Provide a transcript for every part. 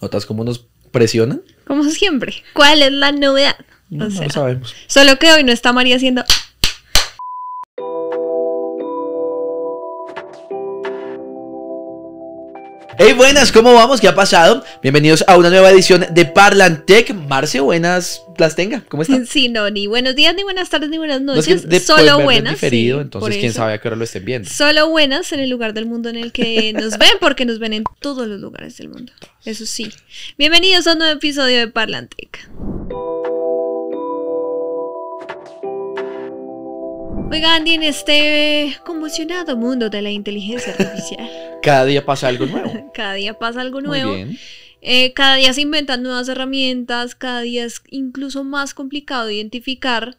¿Notas cómo nos presionan? Como siempre. ¿Cuál es la novedad? No, sabemos. Solo que hoy no está María haciendo buenas, ¿cómo vamos? ¿Qué ha pasado? Bienvenidos a una nueva edición de Parlantec. Marce, buenas las tenga. ¿Cómo están? Sí, no, ni buenos días, ni buenas tardes, ni buenas noches. solo buenas. Diferido, entonces quién sabe a qué lo estén viendo. Solo buenas en el lugar del mundo en el que nos ven, porque nos ven en todos los lugares del mundo. Eso sí. Bienvenidos a un nuevo episodio de Parlantec. Oigan, en este conmocionado mundo de la inteligencia artificial. Cada día pasa algo nuevo. cada día pasa algo nuevo. Eh, cada día se inventan nuevas herramientas, cada día es incluso más complicado identificar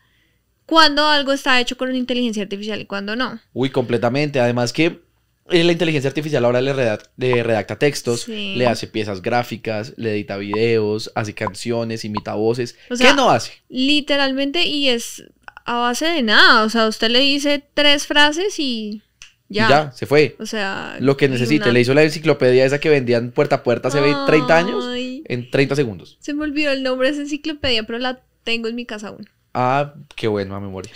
cuándo algo está hecho con una inteligencia artificial y cuándo no. Uy, completamente. Además que eh, la inteligencia artificial ahora le, redacta, textos, le hace piezas gráficas, le edita videos, hace canciones, imita voces. ¿Qué no hace? Literalmente y es a base de nada. O sea, usted le dice tres frases y ya. se fue. O sea. Lo que necesite. Le hizo la enciclopedia esa que vendían puerta a puerta hace ve 30 años en 30 segundos. Se me olvidó el nombre de esa enciclopedia, pero la tengo en mi casa aún. Ah, qué bueno a memoria.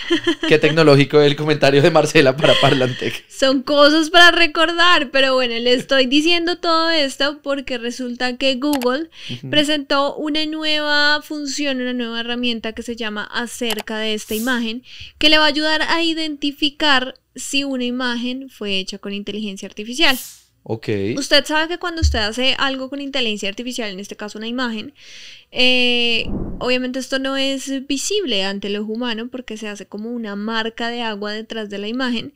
Qué tecnológico el comentario de Marcela para Parlantec. Son cosas para recordar, pero bueno, le estoy diciendo todo esto porque resulta que Google presentó una nueva función, una nueva herramienta que se llama acerca de esta imagen, que le va a ayudar a identificar si una imagen fue hecha con inteligencia artificial. Ok. Usted sabe que cuando usted hace algo con inteligencia artificial, en este caso una imagen, eh, obviamente esto no es visible ante el ojo humano porque se hace como una marca de agua detrás de la imagen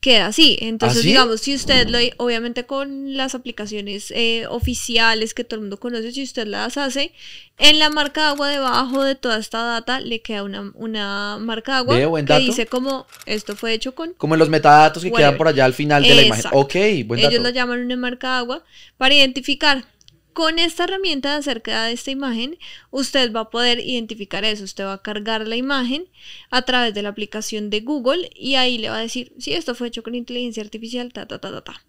queda así. Entonces, ¿Ah, digamos, si usted lo, obviamente con las aplicaciones eh, oficiales que todo el mundo conoce, si usted las hace, en la marca de agua debajo de toda esta data le queda una, una marca de agua que dice como esto fue hecho con... Como en los metadatos que quedan por allá al final de la imagen. Ok, buen dato. Ellos lo llaman una marca de agua para identificar con esta herramienta de acerca de esta imagen, usted va a poder identificar eso. Usted va a cargar la imagen a través de la aplicación de Google y ahí le va a decir si esto fue hecho con inteligencia artificial, ta, ta, ta, ta, ta.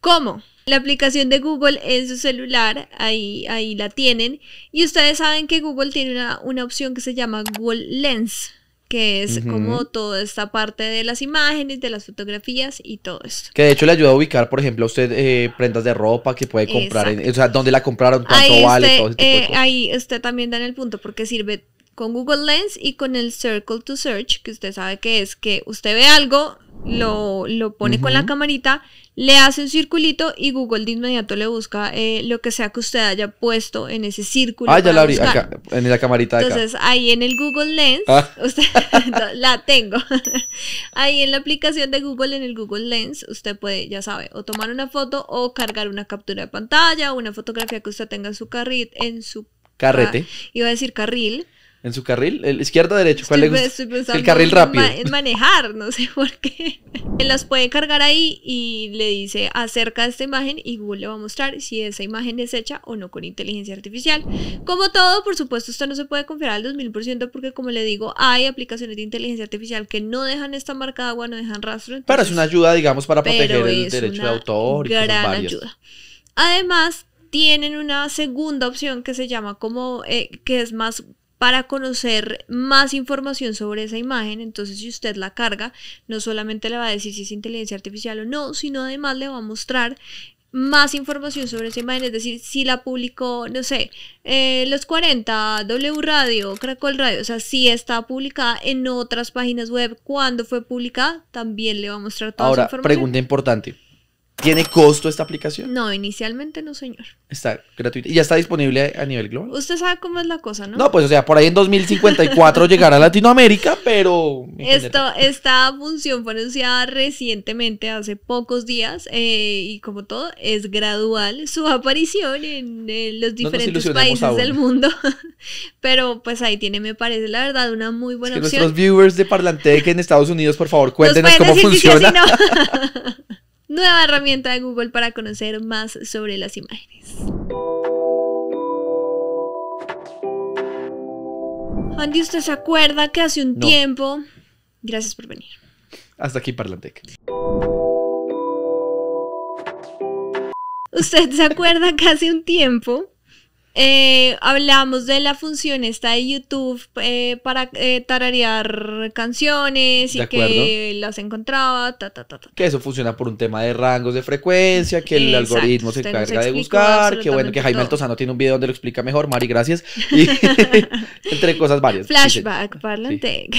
¿Cómo? La aplicación de Google en su celular, ahí, ahí la tienen. Y ustedes saben que Google tiene una opción que se llama Google Lens que es como toda esta parte de las imágenes, de las fotografías y todo esto. Que de hecho le ayuda a ubicar, por ejemplo, a usted eh, prendas de ropa que puede comprar, en, o sea, dónde la compraron, cuánto vale, todo ese tipo de eh, cosas. Ahí usted también da en el punto porque sirve con Google Lens y con el Circle to Search, que usted sabe que es que usted ve algo, lo, pone con la camarita, le hace un circulito y Google de inmediato le busca eh, lo que sea que usted haya puesto en ese círculo. Ah, ya la abrí, acá, en la camarita. Entonces ahí en el Google Lens, ah. usted, la tengo, ahí en la aplicación de Google, en el Google Lens, usted puede, ya sabe, o tomar una foto o cargar una captura de pantalla, o una fotografía que usted tenga en su carril, en su... Carrete. Y iba a decir carril. ¿En su carril? ¿El izquierdo o derecho? ¿Cuál el carril rápido. es manejar, no sé por qué. Él las puede cargar ahí y le dice acerca de esta imagen y Google le va a mostrar si esa imagen es hecha o no con inteligencia artificial. Como todo, por supuesto, esto no se puede confiar al 2000% porque, como le digo, hay aplicaciones de inteligencia artificial que no dejan esta marca de agua, no dejan rastro. pero es una ayuda, digamos, para proteger el derecho de autor. y gran ayuda. Además, tienen una segunda opción que se llama como, eh, que es más para conocer más información sobre esa imagen. Entonces, si usted la carga, no solamente le va a decir si es inteligencia artificial o no, sino además le va a mostrar más información sobre esa imagen, es decir, si la publicó, no sé, eh, los 40, W Radio, Cracol Radio, o sea, si está publicada en otras páginas web, cuando fue publicada, también le va a mostrar toda esa información. Ahora, pregunta importante. ¿Tiene costo esta aplicación? No, inicialmente no, señor. Está gratuita. Y ya está disponible a nivel global. Usted sabe cómo es la cosa, ¿no? No, pues o sea, por ahí en 2054 llegará a Latinoamérica, pero... Esto, esta función fue anunciada recientemente, hace pocos días, eh, y como todo, es gradual su aparición en, los diferentes países del mundo. pero pues ahí tiene, me parece, la verdad, una muy buena es que Nuestros viewers de Parlantec en Estados Unidos, por favor, cuéntenos cómo funciona. nueva herramienta de Google para conocer más sobre las imágenes. Andy, ¿usted se acuerda que hace un tiempo... Gracias por venir. Hasta aquí Parlantec. ¿Usted se acuerda que hace un tiempo eh, hablamos de la función esta de YouTube eh, para eh, tararear canciones y que las encontraba, ta, Que eso funciona por un tema de rangos de frecuencia, que el algoritmo se encarga de buscar, que bueno, que Jaime Altozano tiene un video donde lo explica mejor, Mari, gracias. entre cosas varias. Flashback, Parlantec.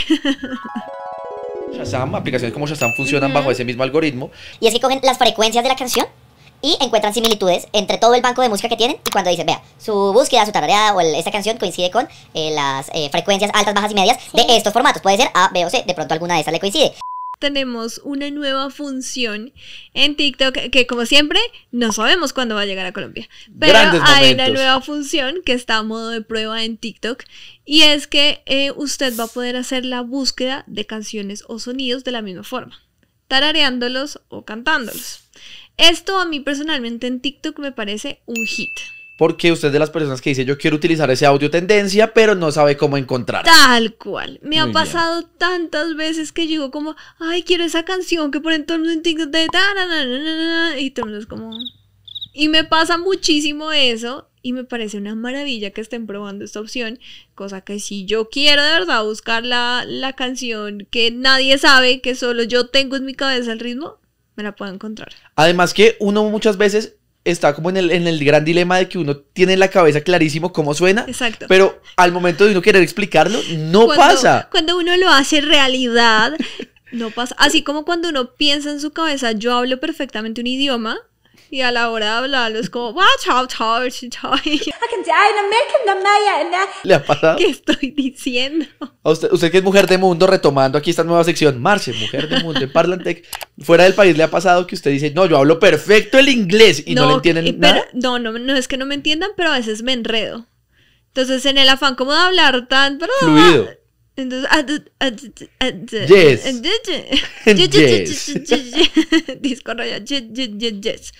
Shazam, aplicaciones como Shazam funcionan bajo ese mismo algoritmo. Y así cogen las frecuencias de la canción y encuentran similitudes entre todo el banco de música que tienen y cuando dicen, vea, su búsqueda, su tarea o esta canción coincide con eh, las eh, frecuencias altas, bajas y medias de estos formatos. Puede ser A, B o C, de pronto alguna de esas le coincide. Tenemos una nueva función en TikTok que como siempre no sabemos cuándo va a llegar a Colombia. Pero hay una nueva función que está a modo de prueba en TikTok y es que eh, usted va a poder hacer la búsqueda de canciones o sonidos de la misma forma, tarareándolos o cantándolos. Esto a mí personalmente en TikTok me parece un hit. Porque usted es de las personas que dice yo quiero utilizar ese audio tendencia, pero no sabe cómo encontrar. Tal cual. Me ha pasado tantas veces que llego como, ay, quiero esa canción que ponen entorno en TikTok de y todo como. Y me pasa muchísimo eso y me parece una maravilla que estén probando esta opción, cosa que si yo quiero de verdad buscar la, la, canción que nadie sabe, que solo yo tengo en mi cabeza el ritmo, me la puedo encontrar. Además que uno muchas veces está como en el, en el gran dilema de que uno tiene la cabeza clarísimo cómo suena, Exacto. pero al momento de uno querer explicarlo, no pasa. Cuando uno lo hace realidad, no pasa. Así como cuando uno piensa en su cabeza, yo hablo perfectamente un idioma, y a la hora de hablarlo es como, chao, chao, chao. ¿Le ha pasado? ¿Qué estoy diciendo? usted, que es mujer de mundo, retomando aquí esta nueva sección, marche mujer de mundo en Parlantec, fuera del país le ha pasado que usted dice, no, yo hablo perfecto el inglés y no, le entienden nada. No, no, no es que no me entiendan, pero a veces me enredo. Entonces, en el afán como de hablar tan... Fluido. Ah, entonces,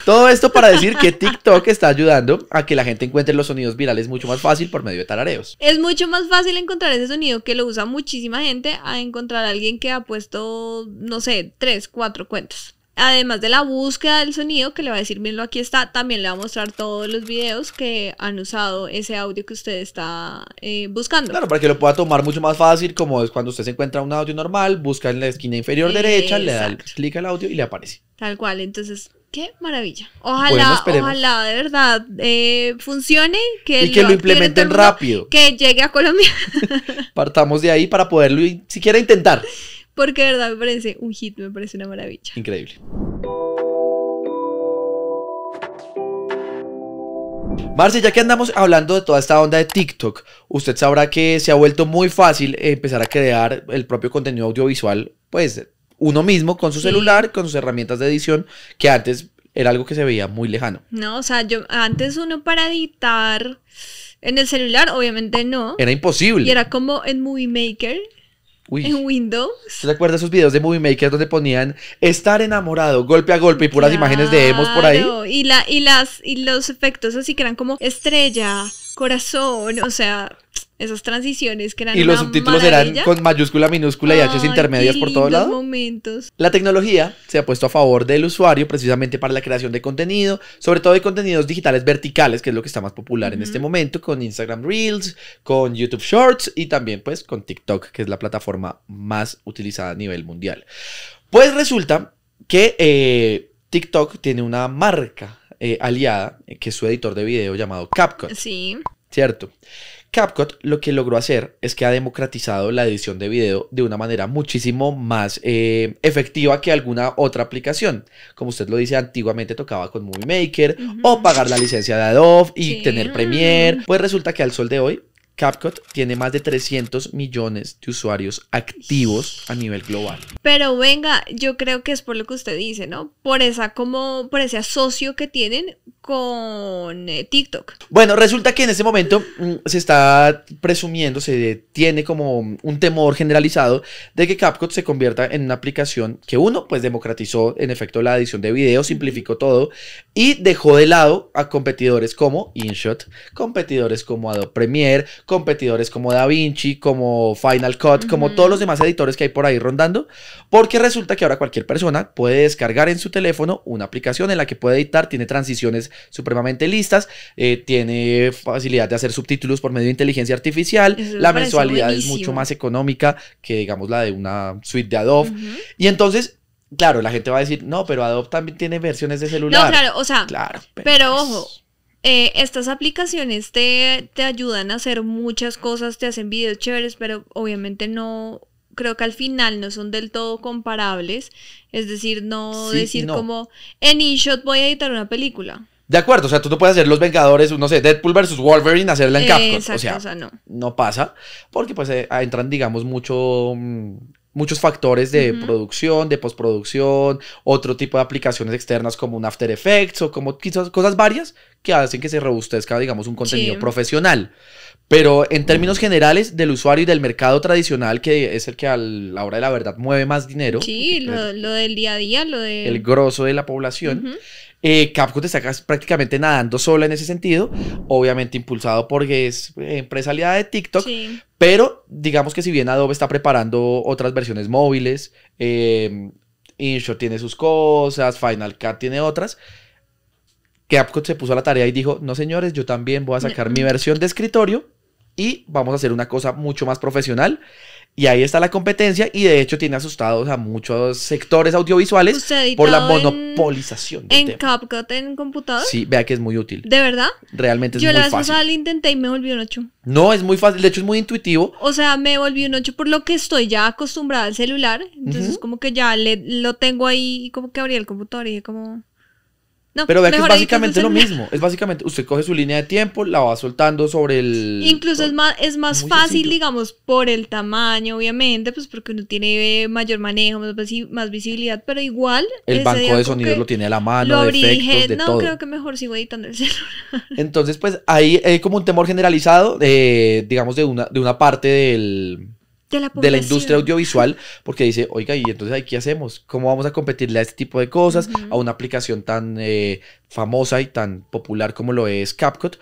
Todo esto para decir que TikTok está ayudando a que la gente encuentre los sonidos virales mucho más fácil por medio de tarareos. Es mucho más fácil encontrar ese sonido que lo usa muchísima gente a encontrar a alguien que ha puesto, no sé, tres, cuatro cuentas. Además de la búsqueda del sonido, que le va a decir, mirenlo, aquí está, también le va a mostrar todos los videos que han usado ese audio que usted está eh, buscando. Claro, para que lo pueda tomar mucho más fácil, como es cuando usted se encuentra un audio normal, busca en la esquina inferior derecha, le da clic al audio y le aparece. Tal cual, entonces Qué maravilla. Ojalá, ojalá de verdad eh, funcione. Que y que lo, implementen rápido. Que llegue a Colombia. Partamos de ahí para poderlo siquiera intentar. Porque de verdad me parece un hit, me parece una maravilla. Increíble. Marce, ya que andamos hablando de toda esta onda de TikTok, usted sabrá que se ha vuelto muy fácil empezar a crear el propio contenido audiovisual, pues uno mismo con su celular, con sus herramientas de edición, que antes era algo que se veía muy lejano. No, o sea, yo antes uno para editar en el celular, obviamente no. Era imposible. Y era como en Movie Maker, en Windows. ¿Te acuerdas esos videos de Movie Maker donde ponían estar enamorado, golpe a golpe y puras imágenes de emos por ahí? Y, la, y, las, y los efectos así que eran como estrella, corazón, o sea, esas transiciones que eran. Y los subtítulos eran con mayúscula, minúscula y Hs intermedias por todos lados. momentos. La tecnología se ha puesto a favor del usuario precisamente para la creación de contenido, sobre todo de contenidos digitales verticales, que es lo que está más popular en este momento, con Instagram Reels, con YouTube Shorts y también pues con TikTok, que es la plataforma más utilizada a nivel mundial. Pues resulta que eh, TikTok tiene una marca eh, aliada, eh, que es su editor de video llamado Capcom. Sí. ¿Cierto? CapCut lo que logró hacer es que ha democratizado la edición de video de una manera muchísimo más eh, efectiva que alguna otra aplicación. Como usted lo dice, antiguamente tocaba con Movie Maker o pagar la licencia de Adobe y tener Premiere. Pues resulta que al sol de hoy CapCut tiene más de 300 millones de usuarios activos a nivel global. Pero venga, yo creo que es por lo que usted dice, ¿no? Por esa como por ese asocio que tienen con eh, TikTok. Bueno, resulta que en ese momento mm, se está presumiendo, se tiene como un temor generalizado de que CapCut se convierta en una aplicación que uno, pues democratizó en efecto la edición de video, simplificó todo y dejó de lado a competidores como InShot, competidores como Adobe Premiere, competidores como DaVinci, como Final Cut, como todos los demás editores que hay por ahí rondando, porque resulta que ahora cualquier persona puede descargar en su teléfono una aplicación en la que puede editar, tiene transiciones supremamente listas, eh, tiene facilidad de hacer subtítulos por medio de inteligencia artificial, la mensualidad es mucho más económica que digamos la de una suite de Adobe. Y entonces Claro, la gente va a decir, no, pero Adobe también tiene versiones de celular. No, claro, o sea, claro, pero, ojo, eh, estas aplicaciones te, ayudan a hacer muchas cosas, te hacen videos chéveres, pero obviamente no, creo que al final no son del todo comparables. Es decir, no decir como, en eShot voy a editar una película. De acuerdo, o sea, tú no puedes hacer los Vengadores, no sé, Deadpool versus Wolverine, hacerla en Capcom. o sea, no. pasa, porque pues eh, entran, digamos, mucho, mm, muchos factores de producción, de postproducción, otro tipo de aplicaciones externas como un After Effects o como quizás cosas varias que hacen que se robustezca, digamos, un contenido profesional. Pero en términos generales del usuario y del mercado tradicional, que es el que a la hora de la verdad mueve más dinero. Sí, lo, del día a día, lo de... El grosso de la población. Eh, Capcom está prácticamente nadando sola en ese sentido, obviamente impulsado porque es eh, empresa aliada de TikTok, pero digamos que si bien Adobe está preparando otras versiones móviles, eh, em, InShot tiene sus cosas, Final Cut tiene otras, Capcom se puso a la tarea y dijo, no señores, yo también voy a sacar mi versión de escritorio y vamos a hacer una cosa mucho más profesional. Y ahí está la competencia y de hecho tiene asustados a muchos sectores audiovisuales por la monopolización. En, en CapCut, en computador. Sí, vea que es muy útil. ¿De verdad? Realmente es muy fácil. Yo la pasada lo intenté y me volvió un 8. No, es muy fácil, de hecho es muy intuitivo. O sea, me volvió un 8 por lo que estoy ya acostumbrada al celular. Entonces como que ya le, lo tengo ahí y como que abrí el computador y como pero vea que es básicamente lo mismo. Es básicamente, usted coge su línea de tiempo, la va soltando sobre el. Incluso es más, es más fácil, digamos, por el tamaño, obviamente, pues porque uno tiene eh, mayor manejo, más, visibilidad, pero igual. El banco de sonidos lo tiene a la mano, de efectos, de no, creo que mejor sigo editando el celular. Entonces, pues ahí hay como un temor generalizado, digamos, de una, de una parte del de la, industria audiovisual, porque dice, oiga, ¿y entonces ahí qué hacemos? ¿Cómo vamos a competirle a este tipo de cosas, a una aplicación tan eh, famosa y tan popular como lo es CapCut?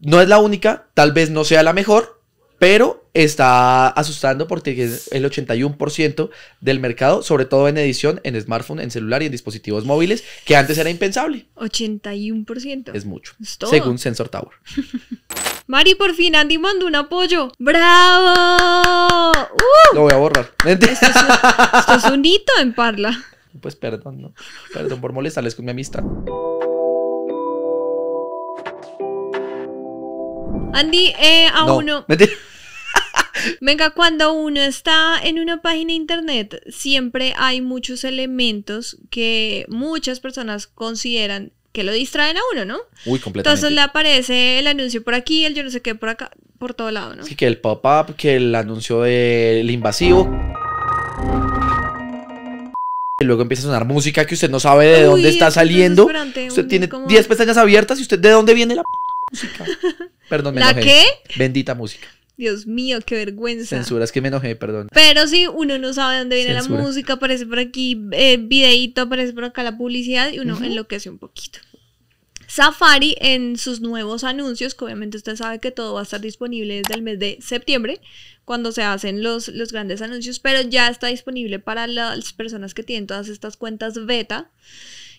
No es la única, tal vez no sea la mejor, pero está asustando porque es el 81% del mercado, sobre todo en edición, en smartphone, en celular y en dispositivos móviles, que antes era impensable. 81%. Es mucho. Según Sensor Tower. Mari, por fin Andy mando un apoyo. ¡Bravo! esto, este es un, hito en Parla. Pues perdón, ¿no? Perdón por molestarles con mi amistad. Andy, eh, a no, uno. Venga, cuando uno está en una página de internet, siempre hay muchos elementos que muchas personas consideran que lo distraen a uno, ¿no? Uy, completamente. Entonces le aparece el anuncio por aquí, el yo no sé qué por acá por todo lado, ¿no? Sí, que el pop-up, que el anuncio del invasivo. Y luego empieza a sonar música que usted no sabe de dónde está saliendo. usted tiene 10 pestañas abiertas y usted de dónde viene la música. Perdón, me ¿La qué? Bendita música. Dios mío, qué vergüenza. Censura, es que me enojé, perdón. Pero sí, uno no sabe de dónde viene la música, aparece por aquí eh, videito, aparece por acá la publicidad y uno enloquece un poquito. Safari en sus nuevos anuncios, que obviamente usted sabe que todo va a estar disponible desde el mes de septiembre, cuando se hacen los, los grandes anuncios, pero ya está disponible para las personas que tienen todas estas cuentas beta.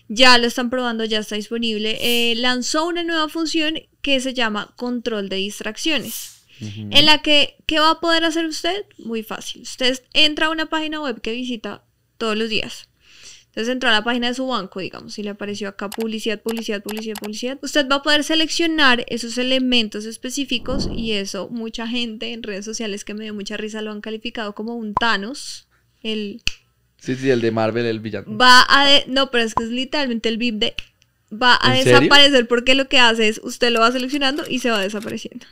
Ya lo están probando, ya está disponible. Eh, lanzó una nueva función que se llama control de distracciones. En la que, ¿qué va a poder hacer usted? Muy fácil. Usted entra a una página web que visita todos los días. Entonces entró a la página de su banco, digamos, y le apareció acá publicidad, publicidad, publicidad, publicidad. Usted va a poder seleccionar esos elementos específicos y eso mucha gente en redes sociales que me dio mucha risa lo han calificado como un Thanos, el... Sí, sí, el de Marvel, el villano. Va a... No, pero es que es literalmente el VIP de... Va a desaparecer porque lo que hace es usted lo va seleccionando y se va desapareciendo.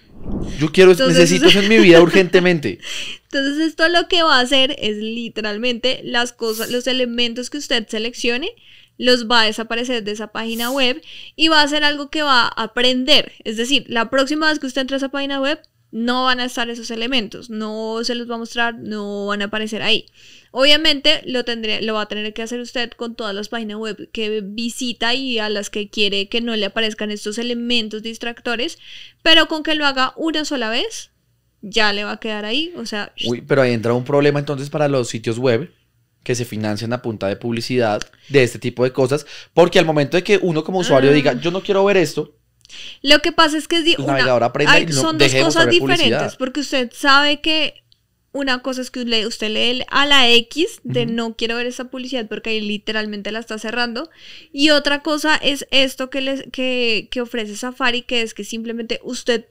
Yo quiero, necesito eso en mi vida urgentemente. Entonces esto lo que va a hacer es literalmente las cosas, los elementos que usted seleccione los va a desaparecer de esa página web y va a ser algo que va a aprender. Es decir, la próxima vez que usted entre a esa página web, no van a estar esos elementos, no se los va a mostrar, no van a aparecer ahí. Obviamente lo, lo va a tener que hacer usted con todas las páginas web que visita y a las que quiere que no le aparezcan estos elementos distractores, pero con que lo haga una sola vez ya le va a quedar ahí. O sea. Uy, pero ahí entra un problema entonces para los sitios web que se financian a punta de publicidad de este tipo de cosas. Porque al momento de que uno como usuario diga, ah. yo no quiero ver esto. Lo que pasa es que es pues una, son dos cosas diferentes, porque usted sabe que una cosa es que usted lee a la X de no quiero ver esa publicidad porque ahí literalmente la está cerrando. Y otra cosa es esto que, les, que, que ofrece Safari, que es que simplemente usted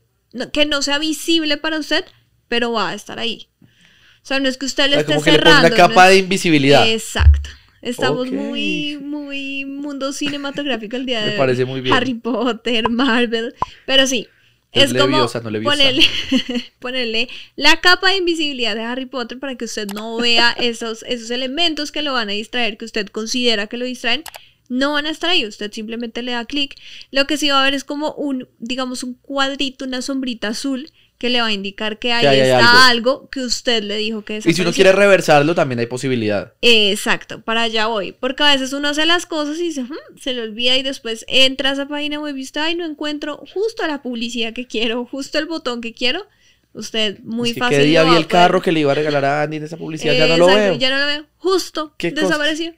que no sea visible para usted, pero va a estar ahí. O sea, no es que usted le esté cerrando. una capa de invisibilidad. Exacto. Estamos muy, muy mundo cinematográfico el día de hoy. Me parece muy bien. Harry Potter, Marvel. Pero sí, es, como no ponerle, la capa de invisibilidad de Harry Potter para que usted no vea esos, esos elementos que lo van a distraer, que usted considera que lo distraen, no van a estar ahí, usted simplemente le da clic. Lo que sí va a ver es como un, digamos, un cuadrito, una sombrita azul que le va a indicar que ahí está algo. que usted le dijo que Y si uno quiere reversarlo, también hay posibilidad. Exacto, para allá voy. Porque a veces uno hace las cosas y se, hmm, se le olvida y después entra a esa página web y y no encuentro justo la publicidad que quiero, justo el botón que quiero. Usted muy fácil. ¿Qué día el carro que le iba a regalar a Andy en esa publicidad? ya no lo veo. Ya no lo veo. Justo. desapareció.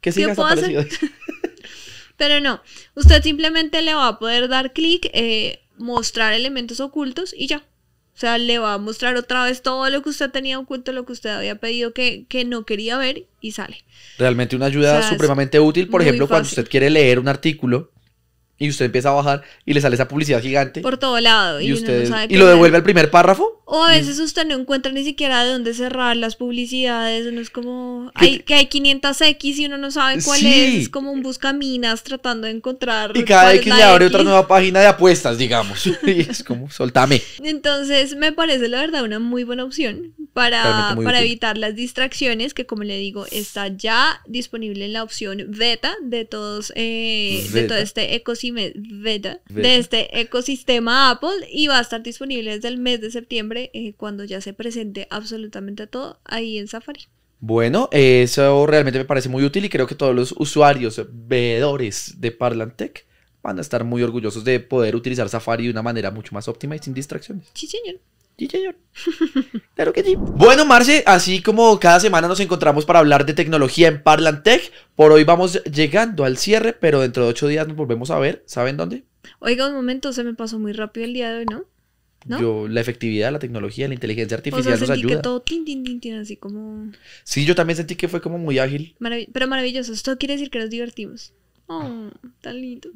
¿Qué Pero no, usted simplemente le va a poder dar clic, eh, mostrar elementos ocultos y ya. O sea, le va a mostrar otra vez todo lo que usted tenía oculto, lo que usted había pedido que, que no quería ver y sale. Realmente una ayuda supremamente útil, por ejemplo, cuando usted quiere leer un artículo y usted empieza a bajar y le sale esa publicidad gigante. Por todo lado. Y, y lo devuelve al primer párrafo. O a veces usted no encuentra ni siquiera de dónde cerrar las publicidades. Uno es como. Que... Hay, hay 500X y uno no sabe cuál es. Es como un buscaminas tratando de encontrar. Y cada X le abre otra nueva página de apuestas, digamos. y es como, soltame. Entonces, me parece la verdad una muy buena opción para, para evitar las distracciones, que como le digo, está ya disponible en la opción beta de todos eh, de todo este ecosistema beta, de este ecosistema Apple y va a estar disponible desde el mes de septiembre eh, cuando ya se presente absolutamente todo ahí en Safari. Bueno, eso realmente me parece muy útil y creo que todos los usuarios, veedores de Parlantec van a estar muy orgullosos de poder utilizar Safari de una manera mucho más óptima y sin distracciones. Sí, señor. Sí, señor. Claro que sí. Bueno, Marce, así como cada semana nos encontramos para hablar de tecnología en Parlantech, por hoy vamos llegando al cierre, pero dentro de ocho días nos volvemos a ver. ¿Saben dónde? Oiga, un momento, se me pasó muy rápido el día de hoy, ¿no? ¿No? Yo, la efectividad, la tecnología, la inteligencia artificial nos sentí ayuda. que todo así como... Sí, yo también sentí que fue como muy ágil. pero maravilloso, esto quiere decir que nos divertimos. Oh, tan lindo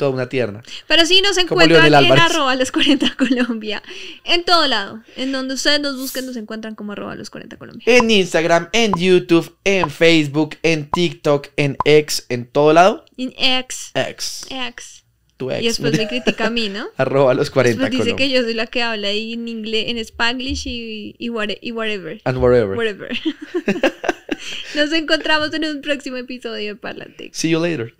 toda una tierna. Pero sí nos encuentran en arroba los 40 Colombia. En todo lado. En donde ustedes nos busquen, nos encuentran como arroba los 40 Colombia. En Instagram, en YouTube, en Facebook, en TikTok, en X, en todo lado. En X. X. X. Tu ex. Y después me critica a mí, ¿no? arroba los 40 después dice que yo soy la que habla ahí en inglés, en spanglish y, whatever. And whatever. Whatever. nos encontramos en un próximo episodio de Parlantex. See you later.